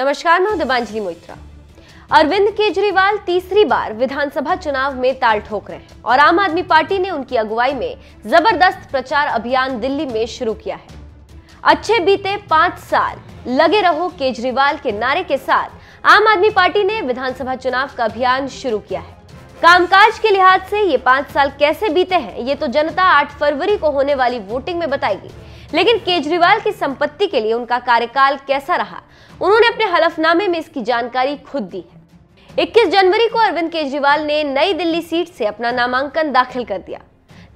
नमस्कार मैं दिवांजलि मोइत्रा अरविंद केजरीवाल तीसरी बार विधानसभा चुनाव में ताल ठोक रहे हैं और आम आदमी पार्टी ने उनकी अगुवाई में जबरदस्त प्रचार अभियान दिल्ली में शुरू किया है अच्छे बीते पांच साल लगे रहो केजरीवाल के नारे के साथ आम आदमी पार्टी ने विधानसभा चुनाव का अभियान शुरू किया है कामकाज के लिहाज से ये पांच साल कैसे बीते हैं ये तो जनता आठ फरवरी को होने वाली वोटिंग में बताएगी लेकिन केजरीवाल की संपत्ति के लिए उनका कार्यकाल कैसा रहा उन्होंने अपने हलफनामे में इसकी जानकारी खुद दी है 21 जनवरी को अरविंद केजरीवाल ने नई दिल्ली सीट से अपना नामांकन दाखिल कर दिया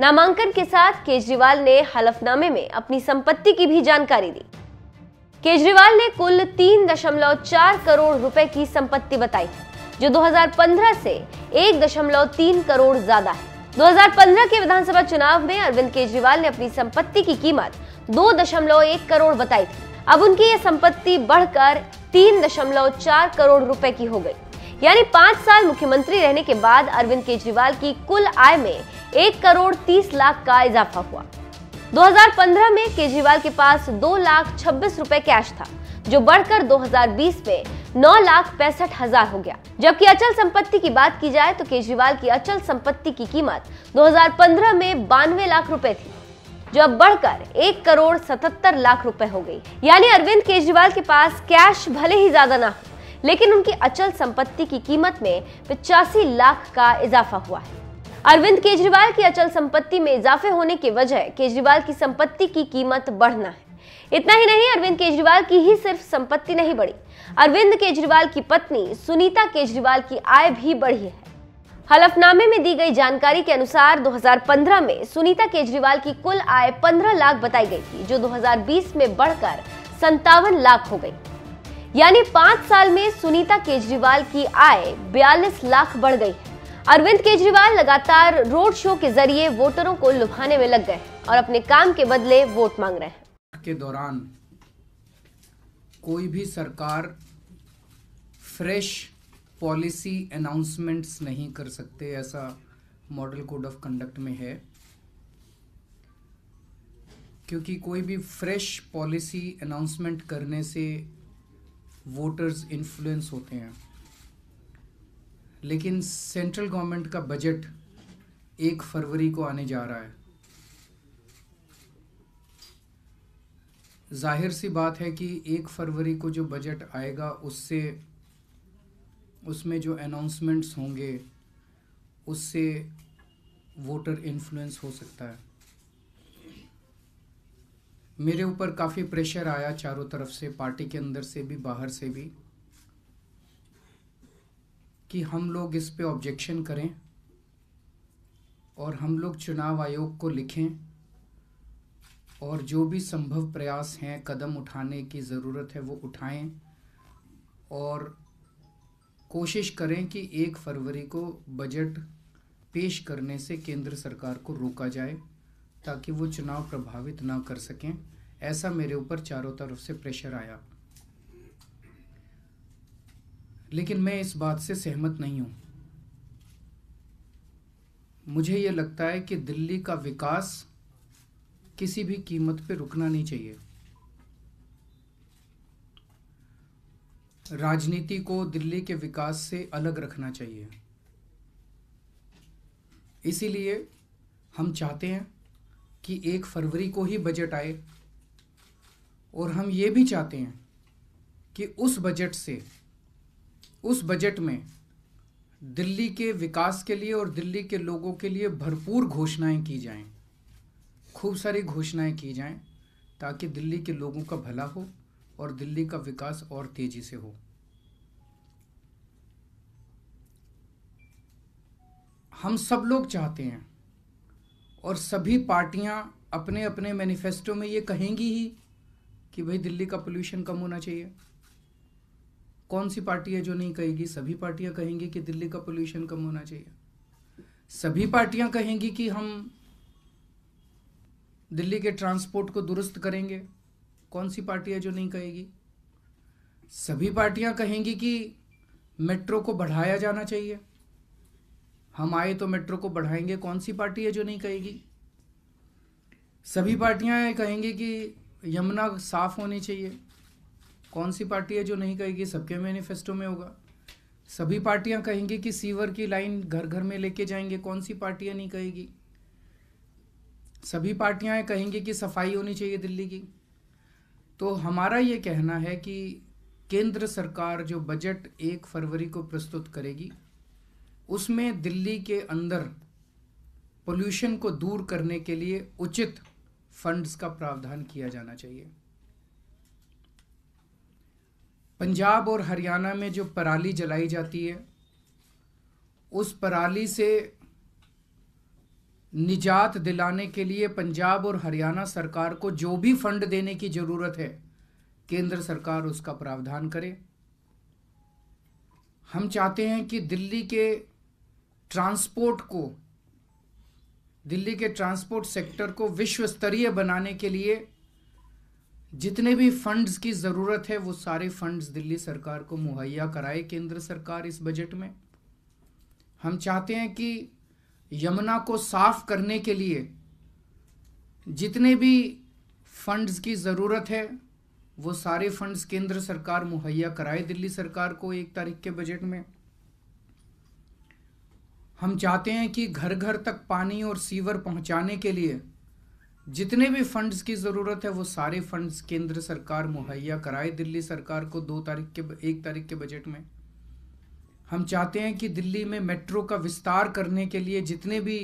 नामांकन के साथ केजरीवाल ने हलफनामे में अपनी संपत्ति की भी जानकारी दी केजरीवाल ने कुल 3.4 करोड़ रुपए की संपत्ति बताई जो 2015 से 1.3 करोड़ ज्यादा है 2015 के विधानसभा चुनाव में अरविंद केजरीवाल ने अपनी संपत्ति की कीमत एक करोड़ बताई थी अब उनकी ये संपत्ति बढ़कर तीन दशमलव चार करोड़ रुपए की हो गई यानी पांच साल मुख्यमंत्री रहने के बाद अरविंद केजरीवाल की कुल आय में एक करोड़ तीस लाख का इजाफा हुआ 2015 में केजरीवाल के पास दो लाख छब्बीस रूपए कैश था जो बढ़कर 2020 में नौ लाख पैंसठ हजार हो गया जबकि अचल संपत्ति की बात की जाए तो केजरीवाल की अचल संपत्ति की कीमत 2015 में बानवे लाख रुपए थी जो अब बढ़कर एक करोड़ सतहत्तर लाख रुपए हो गई यानी अरविंद केजरीवाल के पास कैश भले ही ज्यादा ना हो लेकिन उनकी अचल संपत्ति की कीमत में पिचासी लाख का इजाफा हुआ है अरविंद केजरीवाल की अचल संपत्ति में इजाफे होने की के वजह केजरीवाल की संपत्ति की कीमत बढ़ना है इतना ही नहीं अरविंद केजरीवाल की ही सिर्फ संपत्ति नहीं बढ़ी अरविंद केजरीवाल की पत्नी सुनीता केजरीवाल की आय भी बढ़ी है हलफनामे में दी गई जानकारी के अनुसार 2015 में सुनीता केजरीवाल की कुल आय 15 लाख बताई गई थी जो 2020 में बढ़कर संतावन लाख हो गई यानी पांच साल में सुनीता केजरीवाल की आय बयालीस लाख बढ़ गई अरविंद केजरीवाल लगातार रोड शो के जरिए वोटरों को लुभाने में लग गए और अपने काम के बदले वोट मांग रहे हैं के दौरान कोई भी सरकार फ्रेश पॉलिसी अनाउंसमेंट्स नहीं कर सकते ऐसा मॉडल कोड ऑफ कंडक्ट में है क्योंकि कोई भी फ्रेश पॉलिसी अनाउंसमेंट करने से वोटर्स इन्फ्लुएंस होते हैं लेकिन सेंट्रल गवर्नमेंट का बजट एक फरवरी को आने जा रहा है जाहिर सी बात है कि एक फरवरी को जो बजट आएगा उससे उसमें जो अनाउंसमेंट्स होंगे उससे वोटर इन्फ्लुएंस हो सकता है मेरे ऊपर काफ़ी प्रेशर आया चारों तरफ से पार्टी के अंदर से भी बाहर से भी कि हम लोग इस पे ऑब्जेक्शन करें और हम लोग चुनाव आयोग को लिखें और जो भी संभव प्रयास हैं कदम उठाने की ज़रूरत है वो उठाएं और कोशिश करें कि एक फरवरी को बजट पेश करने से केंद्र सरकार को रोका जाए ताकि वो चुनाव प्रभावित ना कर सकें ऐसा मेरे ऊपर चारों तरफ से प्रेशर आया लेकिन मैं इस बात से सहमत नहीं हूँ मुझे ये लगता है कि दिल्ली का विकास किसी भी कीमत पर रुकना नहीं चाहिए राजनीति को दिल्ली के विकास से अलग रखना चाहिए इसीलिए हम चाहते हैं कि एक फरवरी को ही बजट आए और हम ये भी चाहते हैं कि उस बजट से उस बजट में दिल्ली के विकास के लिए और दिल्ली के लोगों के लिए भरपूर घोषणाएं की जाएं खूब सारी घोषणाएं की जाएं ताकि दिल्ली के लोगों का भला हो और दिल्ली का विकास और तेज़ी से हो हम सब लोग चाहते हैं और सभी पार्टियां अपने अपने मैनिफेस्टो में ये कहेंगी ही कि भाई दिल्ली का पोल्यूशन कम होना चाहिए कौन सी पार्टी है जो नहीं कहेगी सभी पार्टियां कहेंगी कि दिल्ली का पोल्यूशन कम होना चाहिए सभी पार्टियां कहेंगी कि हम दिल्ली के ट्रांसपोर्ट को दुरुस्त करेंगे कौन सी पार्टी है जो नहीं कहेगी सभी पार्टियां कहेंगी कि मेट्रो को बढ़ाया जाना चाहिए हम आए तो मेट्रो को बढ़ाएंगे कौन सी पार्टी है जो नहीं कहेगी सभी पार्टियां कहेंगी कि यमुना साफ होनी चाहिए कौन सी पार्टी है जो नहीं कहेगी सबके मैनिफेस्टो में होगा सभी पार्टियां कहेंगी कि सीवर की लाइन घर घर में लेके जाएंगे कौन सी पार्टियां नहीं कहेगी सभी पार्टियां कहेंगी कि सफाई होनी चाहिए दिल्ली की तो हमारा ये कहना है कि केंद्र सरकार जो बजट एक फरवरी को प्रस्तुत करेगी उसमें दिल्ली के अंदर पोल्यूशन को दूर करने के लिए उचित फंड्स का प्रावधान किया जाना चाहिए पंजाब और हरियाणा में जो पराली जलाई जाती है उस पराली से निजात दिलाने के लिए पंजाब और हरियाणा सरकार को जो भी फंड देने की ज़रूरत है केंद्र सरकार उसका प्रावधान करे हम चाहते हैं कि दिल्ली के ट्रांसपोर्ट को दिल्ली के ट्रांसपोर्ट सेक्टर को विश्व स्तरीय बनाने के लिए जितने भी फंड्स की ज़रूरत है वो सारे फंड्स दिल्ली सरकार को मुहैया कराए केंद्र सरकार इस बजट में हम चाहते हैं कि यमुना को साफ करने के लिए जितने भी फंड्स की ज़रूरत है वो सारे फंड्स केंद्र सरकार मुहैया कराए दिल्ली सरकार को एक तारीख के बजट में हम चाहते हैं कि घर घर तक पानी और सीवर पहुंचाने के लिए जितने भी फंड्स की ज़रूरत है वो सारे फंड्स केंद्र सरकार मुहैया कराए दिल्ली सरकार को दो तारीख के एक तारीख के बजट में हम चाहते हैं कि दिल्ली में मेट्रो का विस्तार करने के लिए जितने भी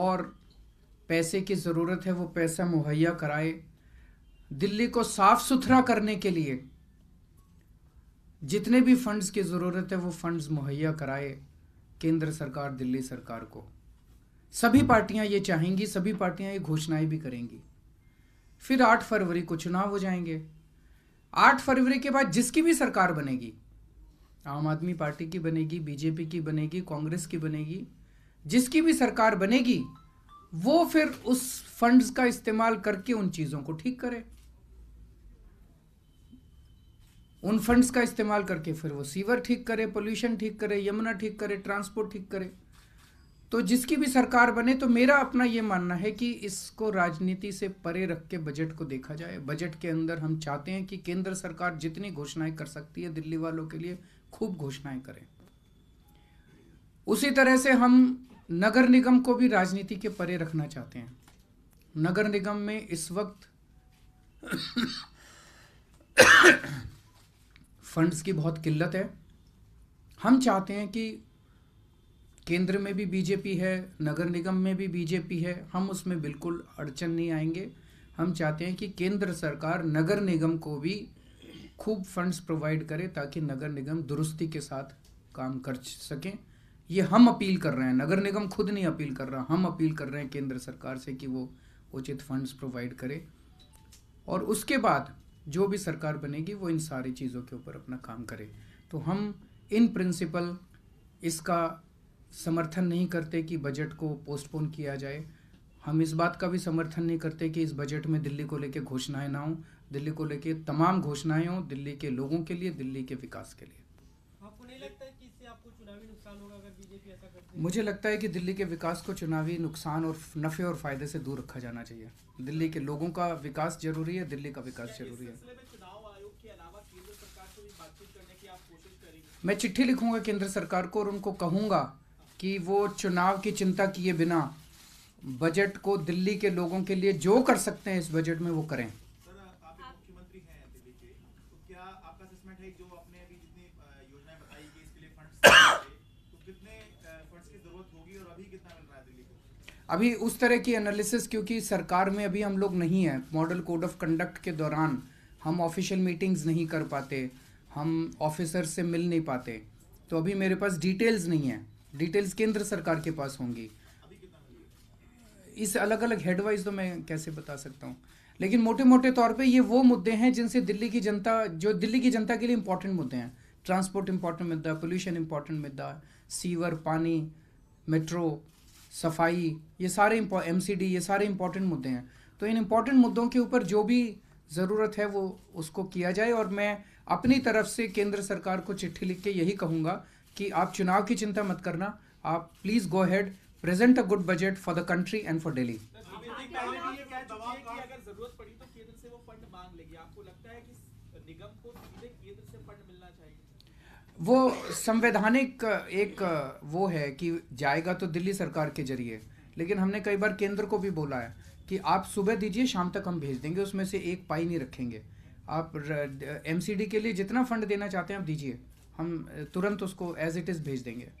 और पैसे की ज़रूरत है वो पैसा मुहैया कराए दिल्ली को साफ़ सुथरा करने के लिए जितने भी फंड्स की ज़रूरत है वो फंड्स मुहैया कराए केंद्र सरकार दिल्ली सरकार को सभी पार्टियां ये चाहेंगी सभी पार्टियां ये घोषणाएं भी करेंगी फिर आठ फरवरी को चुनाव हो जाएंगे आठ फरवरी के बाद जिसकी भी सरकार बनेगी आम आदमी पार्टी की बनेगी बीजेपी की बनेगी कांग्रेस की बनेगी जिसकी भी सरकार बनेगी वो फिर उस फंड्स का इस्तेमाल करके उन चीज़ों को ठीक करे उन फंड्स का इस्तेमाल करके फिर वो सीवर ठीक करे पोल्यूशन ठीक करे यमुना ठीक करे ट्रांसपोर्ट ठीक करे तो जिसकी भी सरकार बने तो मेरा अपना ये मानना है कि इसको राजनीति से परे रख के बजट को देखा जाए बजट के अंदर हम चाहते हैं कि केंद्र सरकार जितनी घोषणाएं कर सकती है दिल्ली वालों के लिए खूब घोषणाएं करें उसी तरह से हम नगर निगम को भी राजनीति के परे रखना चाहते हैं नगर निगम में इस वक्त फंड्स की बहुत किल्लत है हम चाहते हैं कि केंद्र में भी बीजेपी है नगर निगम में भी बीजेपी है हम उसमें बिल्कुल अड़चन नहीं आएंगे हम चाहते हैं कि केंद्र सरकार नगर निगम को भी खूब फंड्स प्रोवाइड करें ताकि नगर निगम दुरुस्ती के साथ काम कर सकें ये हम अपील कर रहे हैं नगर निगम खुद नहीं अपील कर रहा हम अपील कर रहे हैं केंद्र सरकार से कि वो उचित फंड्स प्रोवाइड करे और उसके बाद जो भी सरकार बनेगी वो इन सारी चीज़ों के ऊपर अपना काम करे तो हम इन प्रिंसिपल इसका समर्थन नहीं करते कि बजट को पोस्टपोन किया जाए हम इस बात का भी समर्थन नहीं करते कि इस बजट में दिल्ली को लेकर घोषणाएं ना हों दिल्ली को लेके तमाम घोषणाएं हों दिल्ली के लोगों के लिए दिल्ली के विकास के लिए मुझे लगता है कि दिल्ली के विकास को चुनावी नुकसान और नफ़े और फायदे से दूर रखा जाना चाहिए दिल्ली के लोगों का विकास जरूरी है दिल्ली का विकास जरूरी है मैं चिट्ठी लिखूंगा केंद्र सरकार को और उनको कहूंगा कि वो चुनाव की चिंता किए बिना बजट को दिल्ली के लोगों के लिए जो कर सकते हैं इस बजट में वो करें अभी उस तरह की एनालिसिस क्योंकि सरकार में अभी हम लोग नहीं है मॉडल कोड ऑफ कंडक्ट के दौरान हम ऑफिशियल मीटिंग्स नहीं कर पाते हम ऑफिसर से मिल नहीं पाते तो अभी मेरे पास डिटेल्स नहीं है डिटेल्स केंद्र सरकार के पास होंगी इस अलग अलग हेडवाइज तो मैं कैसे बता सकता हूँ लेकिन मोटे मोटे तौर पे ये वो मुद्दे हैं जिनसे दिल्ली की जनता जो दिल्ली की जनता के लिए इंपॉर्टेंट मुद्दे हैं ट्रांसपोर्ट इंपॉर्टेंट मुद्दा पोल्यूशन इंपॉर्टेंट मुद्दा सीवर पानी मेट्रो सफाई ये सारे एम ये सारे इम्पोर्टेंट मुद्दे हैं तो इन इम्पोर्टेंट मुद्दों के ऊपर जो भी ज़रूरत है वो उसको किया जाए और मैं अपनी तरफ से केंद्र सरकार को चिट्ठी लिख के यही कहूँगा कि आप चुनाव की चिंता मत करना आप please go ahead present a good budget for the country and for Delhi निगम को सीधे केंद्र से फंड मिलना चाहिए वो संवैधानिक एक वो है कि जाएगा तो दिल्ली सरकार के जरिए लेकिन हमने कई बार केंद्र को भी बोला है कि आप सुबह दीजिए शाम तक हम भेज देंगे उसमें से एक पाई नहीं रखेंगे आप एमसीडी के लिए जितना फंड देना चाहते हैं आप दीजिए हम तुरंत उसको एज इट इज़ भेज देंगे